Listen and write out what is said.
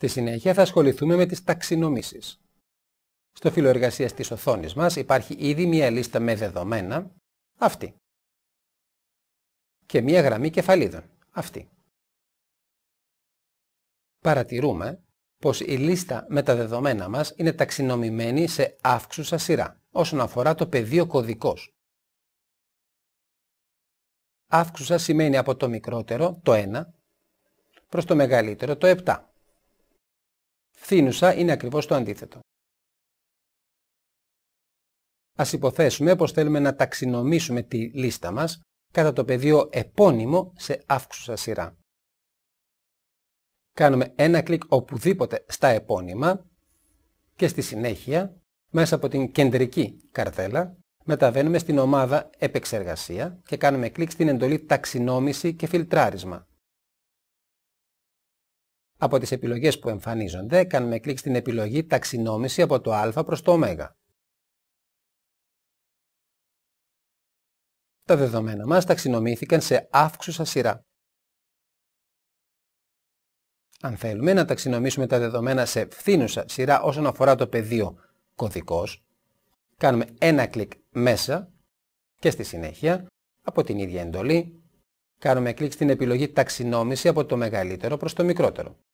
Στη συνέχεια θα ασχοληθούμε με τις ταξινομήσεις. Στο φύλλο εργασίας της οθόνης μας υπάρχει ήδη μία λίστα με δεδομένα, αυτή. Και μία γραμμή κεφαλίδων, αυτή. Παρατηρούμε πως η λίστα με τα δεδομένα μας είναι ταξινομημένη σε αύξουσα σειρά, όσον αφορά το πεδίο κωδικός. Αύξουσα σημαίνει από το μικρότερο το 1 προς το μεγαλύτερο το 7 φθήνουσα είναι ακριβώς το αντίθετο. Ας υποθέσουμε πως θέλουμε να ταξινομήσουμε τη λίστα μας κατά το πεδίο επώνυμο σε αύξουσα σειρά. Κάνουμε ένα κλικ οπουδήποτε στα επώνυμα και στη συνέχεια, μέσα από την κεντρική καρτέλα, μεταβαίνουμε στην ομάδα Επεξεργασία και κάνουμε κλικ στην εντολή Ταξινόμηση και Φιλτράρισμα από τις επιλογές που εμφανίζονται, κάνουμε κλικ στην επιλογή ταξινόμηση από το α προς το ω. Τα δεδομένα μας ταξινομήθηκαν σε αύξουσα σειρά. Αν θέλουμε να ταξινομήσουμε τα δεδομένα σε φθήνουσα σειρά όσον αφορά το πεδίο κωδικός, κάνουμε ένα κλικ μέσα και στη συνέχεια, από την ίδια εντολή, κάνουμε κλικ στην επιλογή ταξινόμηση από το μεγαλύτερο προς το μικρότερο.